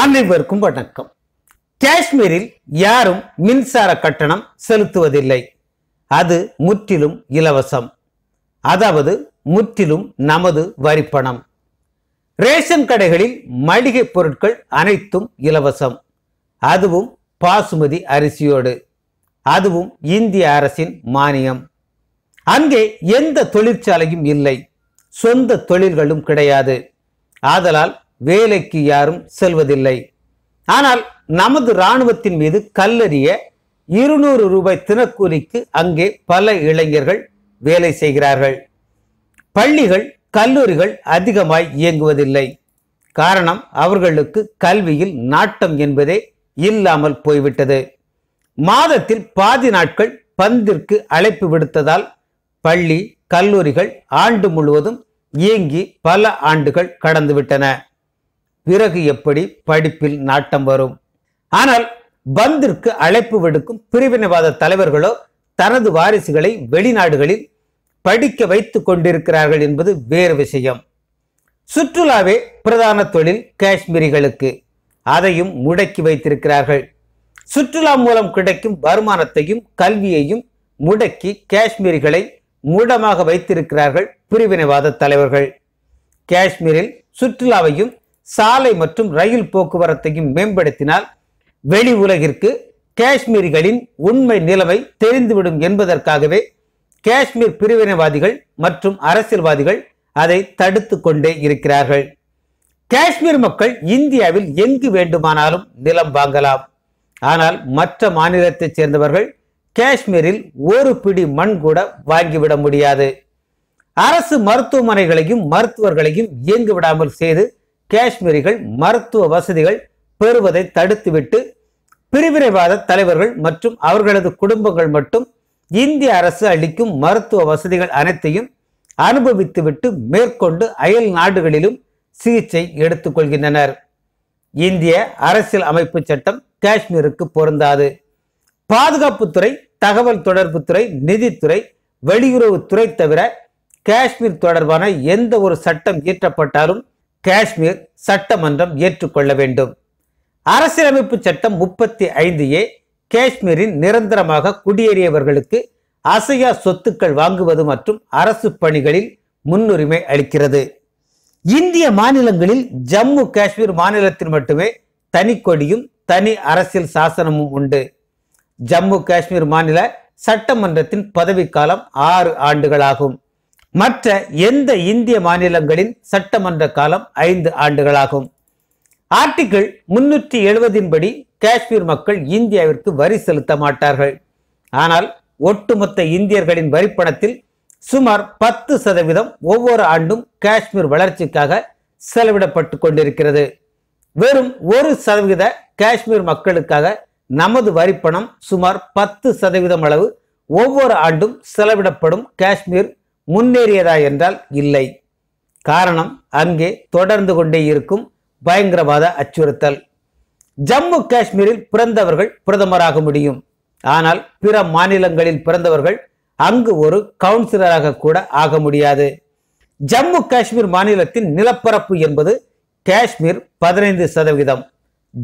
அனைவருக்கும் வணக்கம் காஷ்மீரில் யாரும் மின்சார கட்டணம் செலுத்துவதில்லை அது முற்றிலும் இலவசம் அதாவது முற்றிலும் நமது வரிப்பணம் ரேஷன் கடைகளில் மளிகை பொருட்கள் அனைத்தும் இலவசம் அதுவும் பாசுமதி அரிசியோடு அதுவும் இந்திய அரசின் மானியம் அங்கே எந்த தொழிற்சாலையும் இல்லை சொந்த தொழில்களும் கிடையாது ஆதலால் வேலைக்கு யாரும் செல்வதில்லை ஆனால் நமது இராணுவத்தின் மீது கல்லறிய இருநூறு ரூபாய் தினக்கூலிக்கு அங்கே பல இளைஞர்கள் வேலை செய்கிறார்கள் பள்ளிகள் கல்லூரிகள் அதிகமாய் இயங்குவதில்லை காரணம் அவர்களுக்கு கல்வியில் நாட்டம் என்பதே இல்லாமல் போய்விட்டது மாதத்தில் பாதி நாட்கள் பந்திற்கு அழைப்பு விடுத்ததால் பள்ளி கல்லூரிகள் ஆண்டு முழுவதும் இயங்கி பல ஆண்டுகள் கடந்துவிட்டன பிறகு எப்படி படிப்பில் நாட்டம் வரும் ஆனால் பந்திற்கு அழைப்பு விடுக்கும் பிரிவினைவாத தலைவர்களோ தனது வாரிசுகளை வெளிநாடுகளில் படிக்க வைத்துக் கொண்டிருக்கிறார்கள் என்பது வேறு விஷயம் சுற்றுலாவே பிரதான தொழில் காஷ்மீரிகளுக்கு அதையும் முடக்கி வைத்திருக்கிறார்கள் சுற்றுலா மூலம் கிடைக்கும் வருமானத்தையும் கல்வியையும் முடக்கி காஷ்மீரிகளை மூடமாக வைத்திருக்கிறார்கள் பிரிவினைவாத தலைவர்கள் காஷ்மீரில் சுற்றுலாவையும் சாலை மற்றும் ரயில் போக்குவரத்தையும் மேம்படுத்தினால் வெளி உலகிற்கு காஷ்மீர்களின் உண்மை நிலவை தெரிந்துவிடும் என்பதற்காகவே காஷ்மீர் பிரிவினைவாதிகள் மற்றும் அரசியல்வாதிகள் அதை தடுத்து கொண்டே இருக்கிறார்கள் காஷ்மீர் மக்கள் இந்தியாவில் எங்கு வேண்டுமானாலும் நிலம் வாங்கலாம் ஆனால் மற்ற மாநிலத்தைச் சேர்ந்தவர்கள் காஷ்மீரில் ஒரு பிடி மண் கூட வாங்கிவிட முடியாது அரசு மருத்துவமனைகளையும் மருத்துவர்களையும் இயங்கு விடாமல் செய்து காஷ்மீரிகள் மருத்துவ வசதிகள் பெறுவதை தடுத்துவிட்டு பிரிவினைவாத தலைவர்கள் மற்றும் அவர்களது குடும்பங்கள் மட்டும் இந்திய அரசு அளிக்கும் மருத்துவ வசதிகள் அனைத்தையும் அனுபவித்துவிட்டு மேற்கொண்டு அயல் நாடுகளிலும் சிகிச்சை எடுத்துக்கொள்கின்றனர் இந்திய அரசியல் அமைப்பு சட்டம் காஷ்மீருக்கு பொருந்தாது பாதுகாப்புத்துறை தகவல் தொடர்புத்துறை நிதித்துறை வெளியுறவுத்துறை தவிர காஷ்மீர் தொடர்பான எந்த ஒரு சட்டம் இயற்றப்பட்டாலும் காஷ்மீர் சட்டமன்றம் ஏற்றுக்கொள்ள வேண்டும் அரசியலமைப்பு சட்டம் முப்பத்தி ஐந்து ஏ காஷ்மீரின் நிரந்தரமாக குடியேறியவர்களுக்கு அசையா சொத்துக்கள் வாங்குவது மற்றும் அரசு பணிகளில் முன்னுரிமை அளிக்கிறது இந்திய மாநிலங்களில் ஜம்மு காஷ்மீர் மாநிலத்தில் மட்டுமே தனி கொடியும் தனி அரசியல் சாசனமும் உண்டு ஜம்மு காஷ்மீர் மாநில சட்டமன்றத்தின் பதவிக்காலம் ஆறு ஆண்டுகளாகும் மற்ற எந்த இந்திய மாநிலங்களின் சட்டமன்ற காலம் ஐந்து ஆண்டுகளாகும் ஆர்டிகிள் முன்னூற்றி எழுபதின்படி காஷ்மீர் மக்கள் இந்தியாவிற்கு வரி செலுத்த மாட்டார்கள் ஆனால் ஒட்டுமொத்த இந்தியர்களின் வரிப்பணத்தில் சுமார் பத்து சதவீதம் ஒவ்வொரு ஆண்டும் காஷ்மீர் வளர்ச்சிக்காக செலவிடப்பட்டு கொண்டிருக்கிறது வெறும் ஒரு சதவீத காஷ்மீர் மக்களுக்காக நமது வரிப்பணம் சுமார் பத்து சதவீதம் அளவு ஒவ்வொரு ஆண்டும் செலவிடப்படும் காஷ்மீர் முன்னேறியதா என்றால் இல்லை காரணம் அங்கே தொடர்ந்து கொண்டே இருக்கும் பயங்கரவாத அச்சுறுத்தல் ஜம்மு காஷ்மீரில் பிறந்தவர்கள் பிரதமராக முடியும் ஆனால் பிற மாநிலங்களில் பிறந்தவர்கள் அங்கு ஒரு கவுன்சிலராக கூட ஆக முடியாது ஜம்மு காஷ்மீர் மாநிலத்தின் நிலப்பரப்பு என்பது காஷ்மீர் பதினைந்து சதவீதம்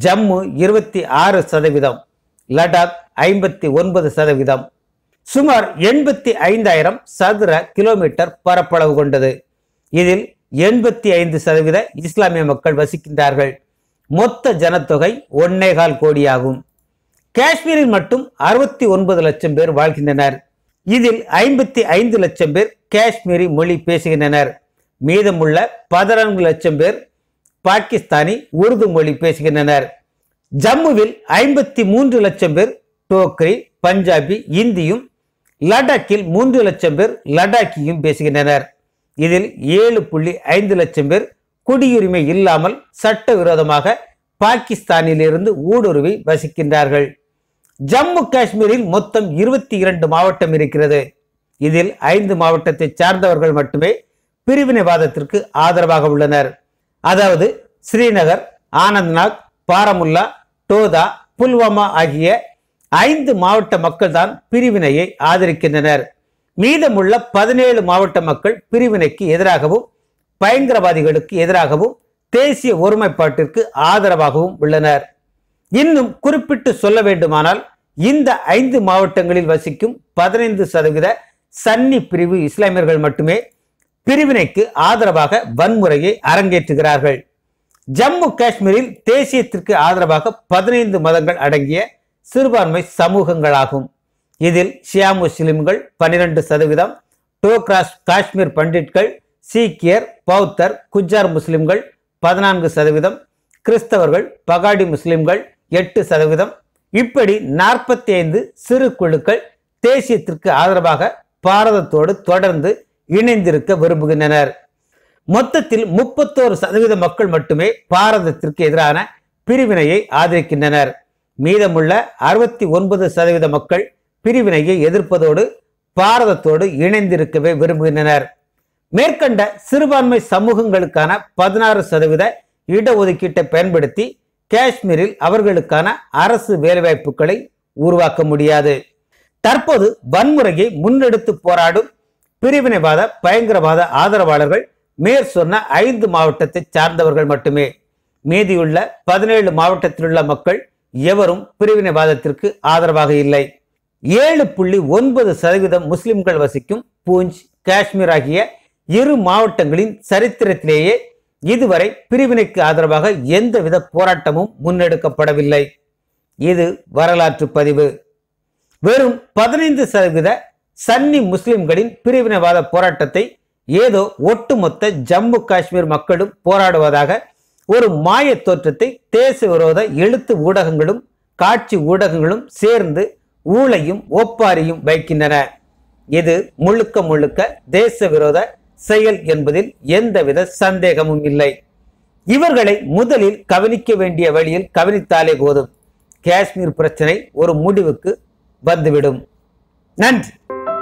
ஜம்மு இருபத்தி ஆறு சதவீதம் லடாக் ஐம்பத்தி ஒன்பது சதவீதம் சுமார் எண்பத்தி ஐந்தாயிரம் சதுர கிலோமீட்டர் பரப்பளவு கொண்டது இதில் எண்பத்தி ஐந்து சதவீத இஸ்லாமிய மக்கள் வசிக்கின்றார்கள் மொத்த ஜனத்தொகை ஒன்னேகால் கோடியாகும் காஷ்மீரில் மட்டும் அறுபத்தி ஒன்பது லட்சம் பேர் வாழ்கின்றனர் இதில் ஐம்பத்தி ஐந்து லட்சம் பேர் காஷ்மீரி மொழி பேசுகின்றனர் மீதமுள்ள பதினான்கு லட்சம் பேர் பாகிஸ்தானி உருது மொழி பேசுகின்றனர் ஜம்முவில் ஐம்பத்தி மூன்று லட்சம் பேர் டோக்ரி பஞ்சாபி இந்தியும் லடாக்கில் மூன்று லட்சம் பேர் லடாக்கியும் பேசுகின்றனர் இதில் ஏழு புள்ளி ஐந்து லட்சம் பேர் குடியுரிமை இல்லாமல் சட்டவிரோதமாக பாகிஸ்தானிலிருந்து ஊடுருவி வசிக்கின்றார்கள் ஜம்மு காஷ்மீரில் மொத்தம் இருபத்தி இரண்டு மாவட்டம் இருக்கிறது இதில் ஐந்து மாவட்டத்தை சார்ந்தவர்கள் மட்டுமே பிரிவினைவாதத்திற்கு ஆதரவாக உள்ளனர் அதாவது ஸ்ரீநகர் ஆனந்த்நாக் பாரமுல்லா டோதா புல்வாமா ஆகிய ஐந்து மாவட்ட மக்கள் தான் பிரிவினையை ஆதரிக்கின்றனர் மீதமுள்ள பதினேழு மாவட்ட மக்கள் பிரிவினைக்கு எதிராகவும் பயங்கரவாதிகளுக்கு எதிராகவும் தேசிய ஒருமைப்பாட்டிற்கு ஆதரவாகவும் உள்ளனர் இன்னும் குறிப்பிட்டு சொல்ல வேண்டுமானால் இந்த ஐந்து மாவட்டங்களில் வசிக்கும் பதினைந்து சதவீத சன்னி பிரிவு இஸ்லாமியர்கள் மட்டுமே பிரிவினைக்கு ஆதரவாக வன்முறையை அரங்கேற்றுகிறார்கள் ஜம்மு காஷ்மீரில் தேசியத்திற்கு ஆதரவாக பதினைந்து மதங்கள் அடங்கிய சிறுபான்மை சமூகங்களாகும் இதில் ஷியா முஸ்லிம்கள் பன்னிரண்டு சதவீதம் டோக்ராஸ் காஷ்மீர் பண்டிட்கள் சீக்கியர் பௌத்தர் குஜார் முஸ்லிம்கள் பதினான்கு சதவீதம் கிறிஸ்தவர்கள் பகாடி முஸ்லிம்கள் எட்டு சதவீதம் இப்படி நாற்பத்தி ஐந்து சிறு குழுக்கள் தேசியத்திற்கு ஆதரவாக பாரதத்தோடு தொடர்ந்து இணைந்திருக்க விரும்புகின்றனர் மொத்தத்தில் முப்பத்தோரு சதவீத மக்கள் மட்டுமே பாரதத்திற்கு எதிரான பிரிவினையை ஆதரிக்கின்றனர் மீதமுள்ள அறுபத்தி ஒன்பது சதவீத மக்கள் பிரிவினையை எதிர்ப்பதோடு பாரதத்தோடு இணைந்திருக்கவே விரும்புகின்றனர் மேற்கண்ட சிறுபான்மை சமூகங்களுக்கான பதினாறு சதவீத இடஒதுக்கீட்டை பயன்படுத்தி காஷ்மீரில் அவர்களுக்கான அரசு வேலைவாய்ப்புகளை உருவாக்க முடியாது தற்போது வன்முறையை முன்னெடுத்து போராடும் பிரிவினைவாத பயங்கரவாத ஆதரவாளர்கள் மேற் சொன்ன ஐந்து மாவட்டத்தை சார்ந்தவர்கள் மட்டுமே மீதியுள்ள பதினேழு மாவட்டத்திலுள்ள மக்கள் எவரும் பிரிவினைவாதத்திற்கு ஆதரவாக இல்லை ஏழு புள்ளி ஒன்பது சதவீதம் முஸ்லிம்கள் வசிக்கும் பூஞ்ச் காஷ்மீர் ஆகிய இரு மாவட்டங்களின் சரித்திரத்திலேயே இதுவரை பிரிவினைக்கு ஆதரவாக எந்தவித போராட்டமும் முன்னெடுக்கப்படவில்லை இது வரலாற்று பதிவு வெறும் பதினைந்து சதவீத சன்னி முஸ்லிம்களின் பிரிவினைவாத போராட்டத்தை ஏதோ ஒட்டுமொத்த ஜம்மு காஷ்மீர் மக்களும் போராடுவதாக ஒரு மாய தோற்றத்தை தேச விரோத எழுத்து ஊடகங்களும் காட்சி ஊடகங்களும் சேர்ந்து ஊழையும் ஒப்பாரியும் வைக்கின்றன இது முழுக்க முழுக்க தேச விரோத செயல் என்பதில் எந்தவித சந்தேகமும் இல்லை இவர்களை முதலில் கவனிக்க வேண்டிய வழியில் கவனித்தாலே போதும் காஷ்மீர் பிரச்சனை ஒரு முடிவுக்கு வந்துவிடும் நன்றி